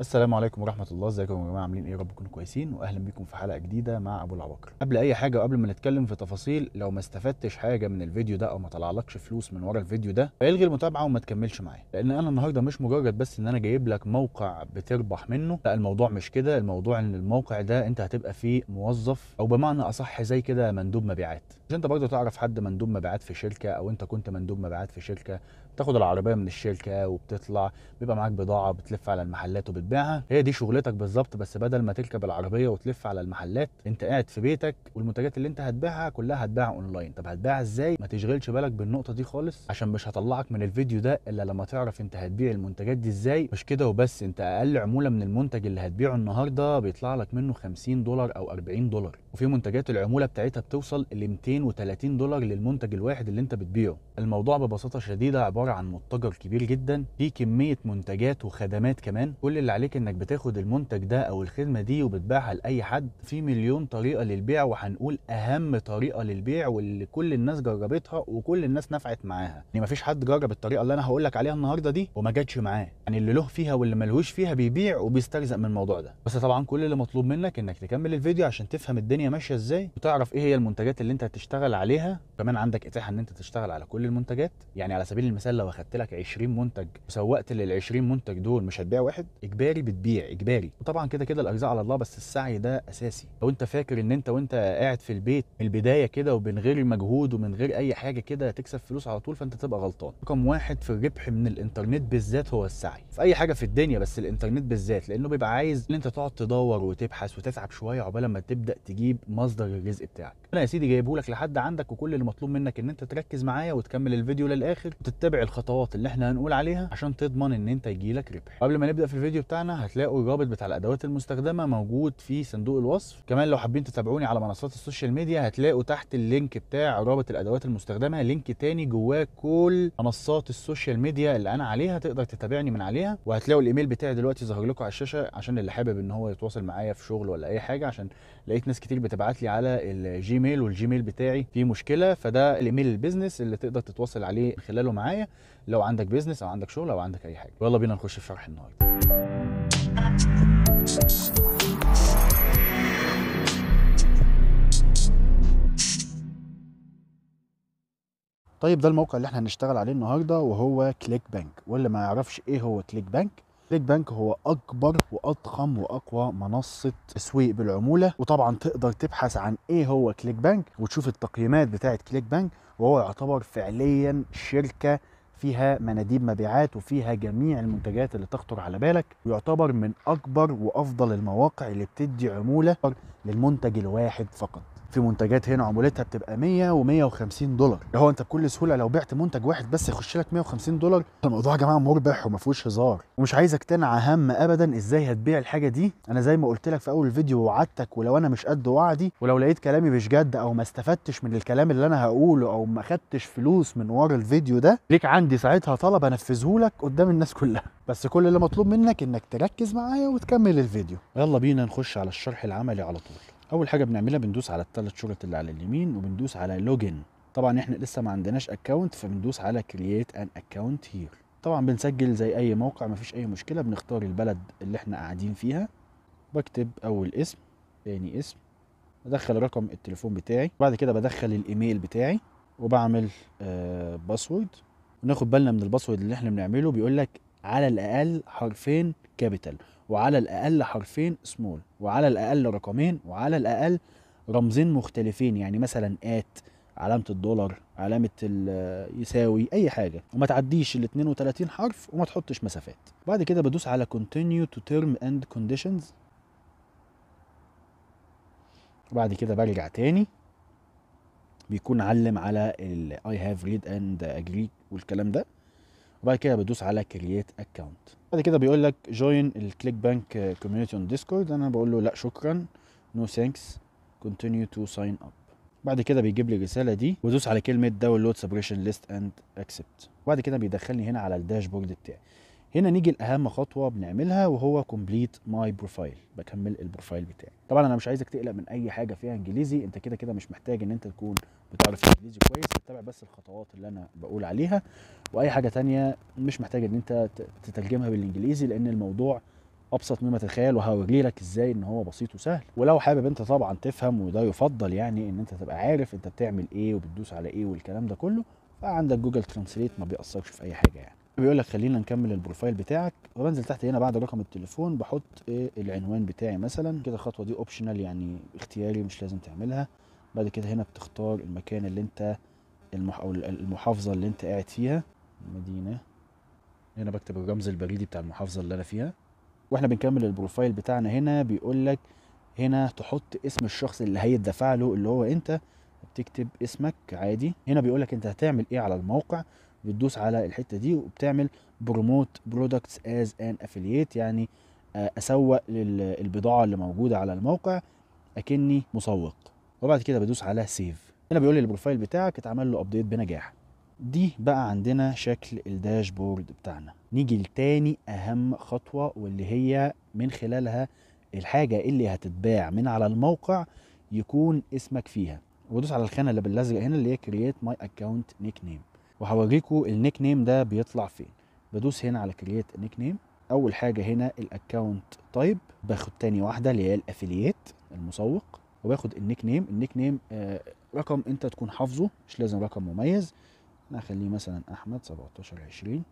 السلام عليكم ورحمه الله ازيكم يا جماعه عاملين ايه يا رب تكونوا كويسين واهلا بيكم في حلقه جديده مع ابو العباقر قبل اي حاجه وقبل ما نتكلم في تفاصيل لو ما استفدتش حاجه من الفيديو ده او ما طلعلكش فلوس من ورا الفيديو ده فالغي المتابعه وما تكملش معايا لان انا النهارده مش مجرد بس ان انا جايب لك موقع بتربح منه لا الموضوع مش كده الموضوع ان الموقع ده انت هتبقى فيه موظف او بمعنى اصح زي كده مندوب مبيعات مش انت برضه تعرف حد مندوب مبيعات في شركه او انت كنت مندوب مبيعات في شركه تاخد العربيه من الشركه وبتطلع بيبقى معاك بضاعه بتلف على المحلات وبتبيعها هي دي شغلتك بالظبط بس بدل ما تركب العربيه وتلف على المحلات انت قاعد في بيتك والمنتجات اللي انت هتبيعها كلها هتباع اونلاين طب هتباع ازاي ما تشغلش بالك بالنقطه دي خالص عشان مش هطلعك من الفيديو ده الا لما تعرف انت هتبيع المنتجات دي ازاي مش كده وبس انت اقل عموله من المنتج اللي هتبيعه النهارده بيطلع لك منه 50 دولار او 40 دولار وفي منتجات العموله بتاعتها بتوصل ل 230 دولار للمنتج الواحد اللي انت بتبيعه الموضوع ببساطه شديده عباره عباره عن متجر كبير جدا فيه كميه منتجات وخدمات كمان كل اللي عليك انك بتاخد المنتج ده او الخدمه دي وبتبيعها لاي حد في مليون طريقه للبيع وهنقول اهم طريقه للبيع واللي كل الناس جربتها وكل الناس نفعت معاها يعني مفيش حد جرب الطريقه اللي انا هقول لك عليها النهارده دي وما جاتش معاه يعني اللي له فيها واللي ملهوش فيها بيبيع وبيسترزق من الموضوع ده بس طبعا كل اللي مطلوب منك انك تكمل الفيديو عشان تفهم الدنيا ماشيه ازاي وتعرف ايه هي المنتجات اللي انت هتشتغل عليها كمان عندك اتاحه ان انت تشتغل على كل المنتجات يعني على سبيل المثال بدل لو اخدت لك 20 منتج وسوقت لل 20 منتج دول مش هتبيع واحد اجباري بتبيع اجباري وطبعا كده كده الاجزاء على الله بس السعي ده اساسي لو انت فاكر ان انت وانت قاعد في البيت من البدايه كده وبن غير مجهود ومن غير اي حاجه كده تكسب فلوس على طول فانت تبقى غلطان رقم واحد في الربح من الانترنت بالذات هو السعي في اي حاجه في الدنيا بس الانترنت بالذات لانه بيبقى عايز ان انت تقعد تدور وتبحث وتتعب شويه عقبال ما تبدا تجيب مصدر الرزق بتاعك انا يا سيدي جايبهولك لحد عندك وكل اللي مطلوب منك ان انت تركز معايا وتكمل الفيديو للاخر وتتبع الخطوات اللي احنا هنقول عليها عشان تضمن ان انت يجيلك ربح قبل ما نبدا في الفيديو بتاعنا هتلاقوا الرابط بتاع الادوات المستخدمه موجود في صندوق الوصف كمان لو حابين تتابعوني على منصات السوشيال ميديا هتلاقوا تحت اللينك بتاع رابط الادوات المستخدمه لينك تاني جواه كل منصات السوشيال ميديا اللي انا عليها تقدر تتابعني من عليها وهتلاقوا الايميل بتاعي دلوقتي ظاهر لكم على الشاشه عشان اللي حابب ان هو يتواصل معايا في شغل ولا اي حاجه عشان لقيت ناس كتير بتبعت لي على الجيميل والجيميل بتاعي فيه مشكله فده الايميل البيزنس اللي تقدر تتواصل عليه خلاله معايا لو عندك بيزنس او عندك شغل او عندك اي حاجه ويلا بينا نخش في شرح النهارده طيب ده الموقع اللي احنا هنشتغل عليه النهارده وهو كليك بانك واللي ما يعرفش ايه هو كليك بانك كليك بانك هو اكبر واضخم واقوى منصه تسويق بالعموله وطبعا تقدر تبحث عن ايه هو كليك بانك وتشوف التقييمات بتاعه كليك بانك وهو يعتبر فعليا شركه فيها مناديب مبيعات وفيها جميع المنتجات اللي تخطر على بالك ويعتبر من اكبر وافضل المواقع اللي بتدي عموله للمنتج الواحد فقط في منتجات هنا عمولتها بتبقى 100 و150 دولار هو انت بكل سهوله لو بعت منتج واحد بس يخش لك 150 دولار الموضوع يا جماعه مربح وما فيهوش هزار ومش عايزك تنعى هم ابدا ازاي هتبيع الحاجه دي انا زي ما قلت لك في اول فيديو وعدتك ولو انا مش قد وعدي ولو لقيت كلامي مش جد او ما استفدتش من الكلام اللي انا هقوله او ما خدتش فلوس من ورا الفيديو ده ليك عندي ساعتها طلب انفذه لك قدام الناس كلها بس كل اللي مطلوب منك انك تركز معايا وتكمل الفيديو يلا بينا نخش على الشرح العملي على طول اول حاجه بنعملها بندوس على الثلاث شرط اللي على اليمين وبندوس على لوجن طبعا احنا لسه ما عندناش اكونت فبندوس على كرييت ان اكونت هير طبعا بنسجل زي اي موقع مفيش اي مشكله بنختار البلد اللي احنا قاعدين فيها بكتب اول اسم تاني اسم بدخل رقم التليفون بتاعي بعد كده بدخل الايميل بتاعي وبعمل آه باسورد وناخد بالنا من الباسورد اللي احنا بنعمله بيقول لك على الاقل حرفين كابيتال وعلى الأقل حرفين سمول وعلى الأقل رقمين وعلى الأقل رمزين مختلفين يعني مثلا آت علامة الدولار علامة يساوي أي حاجة وما تعديش ال 32 حرف وما تحطش مسافات بعد كده بدوس على continue to term and conditions وبعد كده برجع تاني بيكون علم على ال I have read and agree والكلام ده وبعد كده بدوس على كرييت اكونت بعد كده بيقول لك جوين الكليك بانك كوميونتي اون ديسكورد انا بقول له لا شكرا نو ثانكس كونتينيو تو ساين اب بعد كده بيجيب لي الرساله دي وادوس على كلمه داونلود سبريشن ليست اند اكسبت وبعد كده بيدخلني هنا على الداشبورد بتاعي هنا نيجي لاهم خطوه بنعملها وهو كومبليت ماي بروفايل بكمل البروفايل بتاعي طبعا انا مش عايزك تقلق من اي حاجه فيها انجليزي انت كده كده مش محتاج ان انت تكون بتعرف انجليزي كويس اتبع بس الخطوات اللي انا بقول عليها واي حاجه تانية مش محتاج ان انت تترجمها بالانجليزي لان الموضوع ابسط مما تتخيل وهوري لك ازاي ان هو بسيط وسهل ولو حابب انت طبعا تفهم وده يفضل يعني ان انت تبقى عارف انت بتعمل ايه وبتدوس على ايه والكلام ده كله فعندك جوجل ترانسليت ما بيأثرش في اي حاجه يعني بيقول لك خلينا نكمل البروفايل بتاعك وبنزل تحت هنا بعد رقم التليفون بحط إيه العنوان بتاعي مثلا كده الخطوه دي اوبشنال يعني اختياري مش لازم تعملها بعد كده هنا بتختار المكان اللي انت المح او المحافظه اللي انت قاعد فيها المدينه هنا بكتب الرمز البريدي بتاع المحافظه اللي انا فيها واحنا بنكمل البروفايل بتاعنا هنا بيقول لك هنا تحط اسم الشخص اللي هيدفع له اللي هو انت بتكتب اسمك عادي هنا بيقول لك انت هتعمل ايه على الموقع بتدوس على الحته دي وبتعمل بروموت برودكتس از ان افيليت يعني آه، اسوق للبضاعه اللي موجوده على الموقع اكني مسوق وبعد كده بدوس على سيف هنا بيقول لي البروفايل بتاعك اتعمل له ابديت بنجاح دي بقى عندنا شكل الداشبورد بتاعنا نيجي لتاني اهم خطوه واللي هي من خلالها الحاجه اللي هتتباع من على الموقع يكون اسمك فيها ودوس على الخانه اللي باللزقه هنا اللي هي كرييت ماي اكونت نيك نيم وهوريكم النيك نيم ده بيطلع فين بدوس هنا على كرييت نيك نيم اول حاجه هنا الاكونت تايب باخد تاني واحده اللي هي الافيلييت المسوق وباخد النيك نيم النيك نيم آه رقم انت تكون حافظه مش لازم رقم مميز انا مثلا احمد 17 20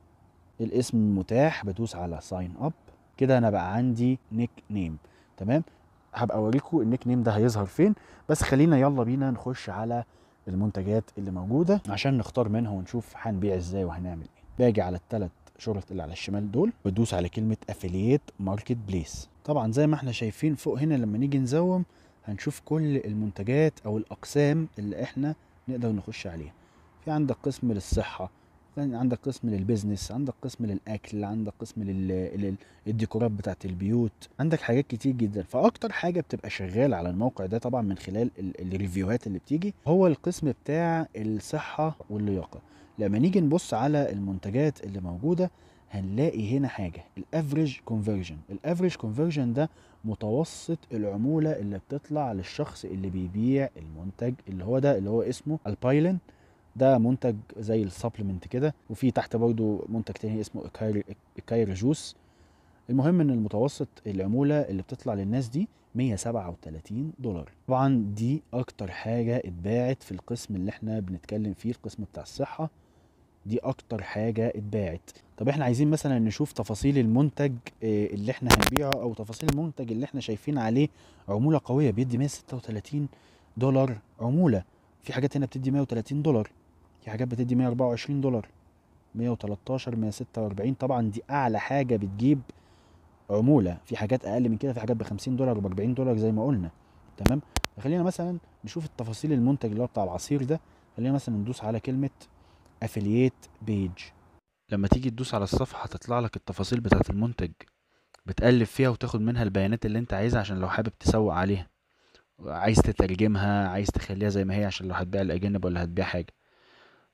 الاسم متاح بدوس على ساين اب كده انا بقى عندي نيك نيم تمام هبقى اوريكم النيك نيم ده هيظهر فين بس خلينا يلا بينا نخش على المنتجات اللي موجوده عشان نختار منها ونشوف هنبيع ازاي وهنعمل ايه باجي على الثلاث شرط اللي على الشمال دول بدوس على كلمه افيليت ماركت بليس طبعا زي ما احنا شايفين فوق هنا لما نيجي نزوم هنشوف كل المنتجات او الاقسام اللي احنا نقدر نخش عليها في عندك قسم للصحه عندك قسم للبيزنس عندك قسم للاكل عندك قسم للديكورات بتاعت البيوت عندك حاجات كتير جدا فاكتر حاجه بتبقى شغاله على الموقع ده طبعا من خلال الريفيوهات اللي بتيجي هو القسم بتاع الصحه واللياقه لما نيجي نبص على المنتجات اللي موجوده هنلاقي هنا حاجه الافريج كونفرجن الافريج كونفرجن ده متوسط العموله اللي بتطلع للشخص اللي بيبيع المنتج اللي هو ده اللي هو اسمه البايلن ده منتج زي السبلمنت كده وفي تحت برضه منتج تاني اسمه اكاير جوس المهم ان المتوسط العموله اللي بتطلع للناس دي 137 دولار طبعا دي اكتر حاجه اتباعت في القسم اللي احنا بنتكلم فيه القسم بتاع الصحه دي اكتر حاجه اتباعت طب احنا عايزين مثلا نشوف تفاصيل المنتج آه، اللي احنا هنبيعه او تفاصيل المنتج اللي احنا شايفين عليه عموله قويه بيدي 136 دولار عموله في حاجات هنا بتدي 130 دولار في حاجات بتدي 124 دولار 113 146 طبعا دي اعلى حاجه بتجيب عموله في حاجات اقل من كده في حاجات ب 50 دولار وب 40 دولار زي ما قلنا تمام خلينا مثلا نشوف التفاصيل المنتج اللي هو بتاع العصير ده خلينا مثلا ندوس على كلمه افيلييت بيج لما تيجي تدوس على الصفحه هتطلع لك التفاصيل بتاعه المنتج بتقلب فيها وتاخد منها البيانات اللي انت عايزها عشان لو حابب تسوق عليها عايز تترجمها عايز تخليها زي ما هي عشان لو هتبيع الاجانب ولا هتبيع حاجه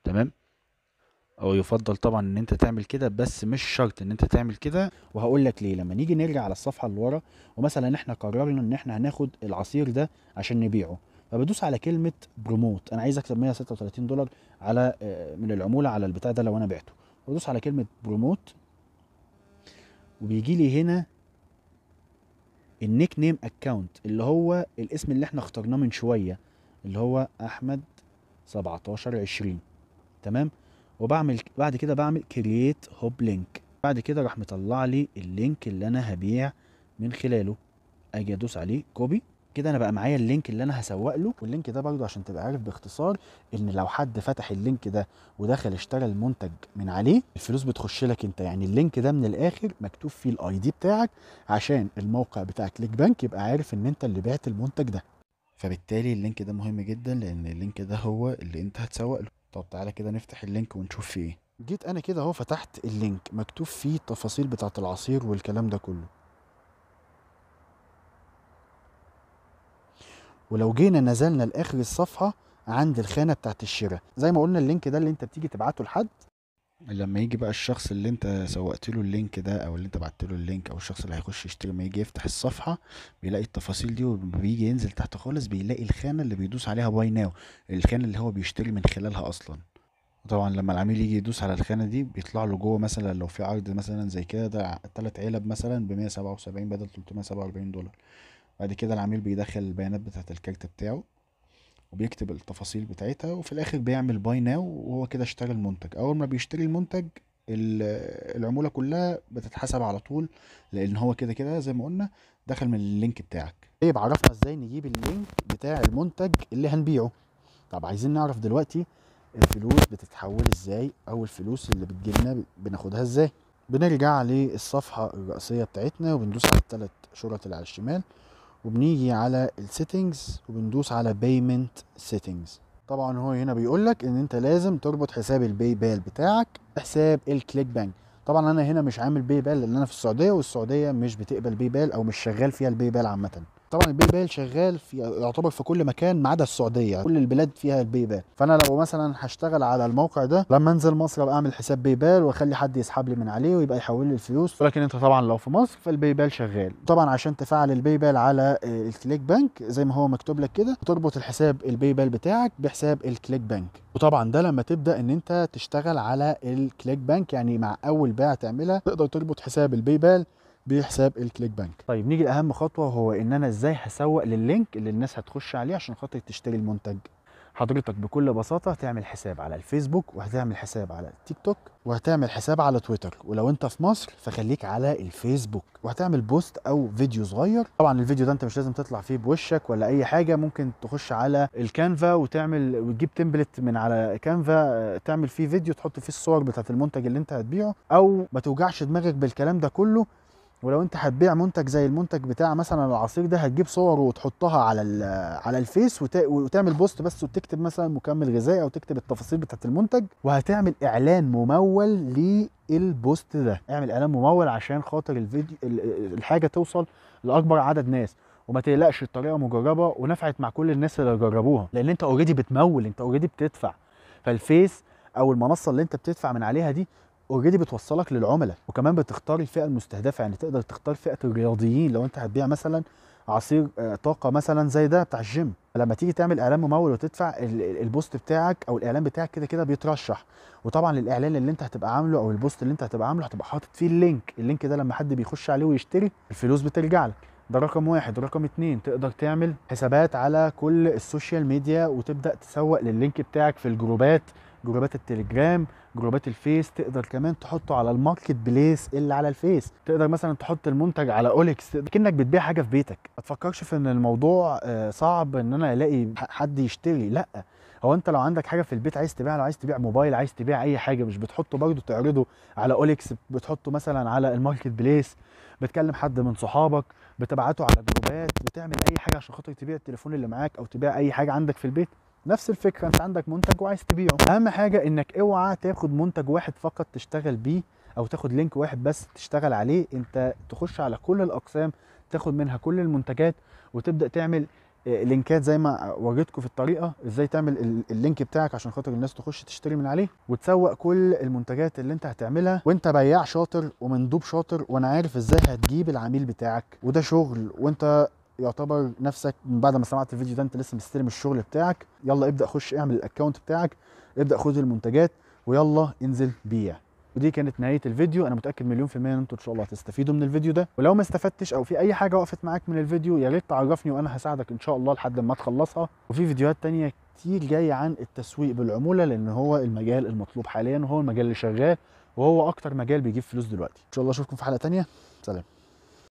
تمام او يفضل طبعا ان انت تعمل كده بس مش شرط ان انت تعمل كده وهقول لك ليه لما نيجي نرجع على الصفحه اللي ورا ومثلا احنا قررنا ان احنا هناخد العصير ده عشان نبيعه فبدوس على كلمه بروموت انا عايز اكسب 136 دولار على آه، من العموله على البتاع ده لو انا بعته بدوس على كلمه بروموت وبيجي لي هنا النيك نيم اكونت اللي هو الاسم اللي احنا اخترناه من شويه اللي هو احمد 17 20 تمام وبعمل بعد كده بعمل كرييت هوب لينك بعد كده راح مطلع لي اللينك اللي انا هبيع من خلاله اجي ادوس عليه كوبي كده انا بقى معايا اللينك اللي انا هسوق له واللينك ده برضه عشان تبقى عارف باختصار ان لو حد فتح اللينك ده ودخل اشترى المنتج من عليه الفلوس بتخش لك انت يعني اللينك ده من الاخر مكتوب فيه الاي دي بتاعك عشان الموقع بتاع كليك بانك يبقى عارف ان انت اللي بعت المنتج ده فبالتالي اللينك ده مهم جدا لان اللينك ده هو اللي انت هتسوق له طب تعالى كده نفتح اللينك ونشوف فيه ايه جيت انا كده اهو فتحت اللينك مكتوب فيه التفاصيل بتاعه العصير والكلام ده كله ولو جينا نزلنا لاخر الصفحه عند الخانه بتاعت الشراء زي ما قلنا اللينك ده اللي انت بتيجي تبعته لحد لما يجي بقى الشخص اللي انت سوقت له اللينك ده او اللي انت بعت له اللينك او الشخص اللي هيخش يشتري ما يجي يفتح الصفحه بيلاقي التفاصيل دي وبيجي ينزل تحت خالص بيلاقي الخانه اللي بيدوس عليها باي ناو الخانه اللي هو بيشتري من خلالها اصلا طبعا لما العميل يجي يدوس على الخانه دي بيطلع له جوه مثلا لو في عرض مثلا زي كده ده تلات علب مثلا ب 177 بدل 347 دولار بعد كده العميل بيدخل البيانات بتاعة الكارت بتاعه وبيكتب التفاصيل بتاعتها وفي الاخر بيعمل باي ناو وهو كده اشترى المنتج اول ما بيشتري المنتج العمولة كلها بتتحسب على طول لان هو كده كده زي ما قلنا دخل من اللينك بتاعك طيب عرفنا ازاي نجيب اللينك بتاع المنتج اللي هنبيعه طب عايزين نعرف دلوقتي الفلوس بتتحول ازاي او الفلوس اللي بتجيلنا بناخدها ازاي بنرجع للصفحة الرئيسية بتاعتنا وبندوس على الثلاث شرط اللي على الشمال وبنيجي على السيتنجز وبندوس على بيمنت سيتنجز طبعا هو هنا بيقول لك ان انت لازم تربط حساب الباي بال بتاعك بحساب الكليك بانك طبعا انا هنا مش عامل باي بال لان انا في السعوديه والسعوديه مش بتقبل باي بال او مش شغال فيها الباي بال عامه طبعا البي بال شغال في يعتبر في كل مكان ما عدا السعوديه كل البلاد فيها البي بال فانا لو مثلا هشتغل على الموقع ده لما انزل مصر ابقى اعمل حساب بي بال واخلي حد يسحب لي من عليه ويبقى يحول لي الفلوس ولكن انت طبعا لو في مصر فالبي بال شغال طبعا عشان تفعل البي بال على الكليك بانك زي ما هو مكتوب لك كده تربط الحساب البي بال بتاعك بحساب الكليك بانك وطبعا ده لما تبدا ان انت تشتغل على الكليك بانك يعني مع اول بيعه تعملها تقدر تربط حساب البي بال بحساب الكليك بانك طيب نيجي لاهم خطوه هو ان انا ازاي هسوق لللينك اللي الناس هتخش عليه عشان خاطر تشتري المنتج حضرتك بكل بساطه هتعمل حساب على الفيسبوك وهتعمل حساب على التيك توك وهتعمل حساب على تويتر ولو انت في مصر فخليك على الفيسبوك وهتعمل بوست او فيديو صغير طبعا الفيديو ده انت مش لازم تطلع فيه بوشك ولا اي حاجه ممكن تخش على الكانفا وتعمل وتجيب تمبلت من على كانفا آه، تعمل فيه فيديو تحط فيه الصور بتاعه المنتج اللي انت هتبيعه او ما توجعش دماغك بالكلام ده كله ولو انت هتبيع منتج زي المنتج بتاع مثلا العصير ده هتجيب صوره وتحطها على على الفيس وتعمل بوست بس وتكتب مثلا مكمل غذائي او تكتب التفاصيل بتاعت المنتج وهتعمل اعلان ممول للبوست ده اعمل اعلان ممول عشان خاطر الفيديو الحاجه توصل لاكبر عدد ناس وما تقلقش الطريقه مجربه ونفعت مع كل الناس اللي جربوها لان انت اوريدي بتمول انت اوريدي بتدفع فالفيس او المنصه اللي انت بتدفع من عليها دي اوريدي بتوصلك للعملاء وكمان بتختار الفئه المستهدفه يعني تقدر تختار فئه الرياضيين لو انت هتبيع مثلا عصير آه، طاقه مثلا زي ده بتاع الجيم لما تيجي تعمل اعلان ممول وتدفع البوست بتاعك او الاعلان بتاعك كده كده بيترشح وطبعا الاعلان اللي انت هتبقى عامله او البوست اللي انت هتبقى عامله هتبقى حاطط فيه اللينك اللينك ده لما حد بيخش عليه ويشتري الفلوس بترجع لك ده رقم واحد رقم اتنين تقدر تعمل حسابات على كل السوشيال ميديا وتبدا تسوق لللينك بتاعك في الجروبات جروبات التليجرام جروبات الفيس تقدر كمان تحطه على الماركت بليس اللي على الفيس تقدر مثلا تحط المنتج على اوليكس كانك بتبيع حاجه في بيتك ما تفكرش في ان الموضوع آه، صعب ان انا الاقي حد يشتري لا هو انت لو عندك حاجه في البيت عايز تبيعها لو عايز تبيع موبايل عايز تبيع اي حاجه مش بتحطه برضه تعرضه على اوليكس بتحطه مثلا على الماركت بليس بتكلم حد من صحابك بتبعته على جروبات بتعمل اي حاجه عشان خاطر تبيع التليفون اللي معاك او تبيع اي حاجه عندك في البيت نفس الفكره انت عندك منتج وعايز تبيعه اهم حاجه انك اوعى تاخد منتج واحد فقط تشتغل بيه او تاخد لينك واحد بس تشتغل عليه انت تخش على كل الاقسام تاخد منها كل المنتجات وتبدا تعمل آه، لينكات زي ما وريتكم في الطريقه ازاي تعمل اللينك بتاعك عشان خاطر الناس تخش تشتري من عليه وتسوق كل المنتجات اللي انت هتعملها وانت بياع شاطر ومندوب شاطر وانا عارف ازاي هتجيب العميل بتاعك وده شغل وانت يعتبر نفسك من بعد ما سمعت الفيديو ده انت لسه مستلم الشغل بتاعك يلا ابدا خش اعمل الاكونت بتاعك ابدا خد المنتجات ويلا انزل بيع ودي كانت نهايه الفيديو انا متاكد مليون في الميه ان انتوا ان شاء الله هتستفيدوا من الفيديو ده ولو ما استفدتش او في اي حاجه وقفت معاك من الفيديو يا ريت تعرفني وانا هساعدك ان شاء الله لحد ما تخلصها وفي فيديوهات تانية كتير جايه عن التسويق بالعموله لان هو المجال المطلوب حاليا وهو المجال اللي شغال وهو اكتر مجال بيجيب فلوس دلوقتي ان شاء الله اشوفكم في حلقه تانية سلام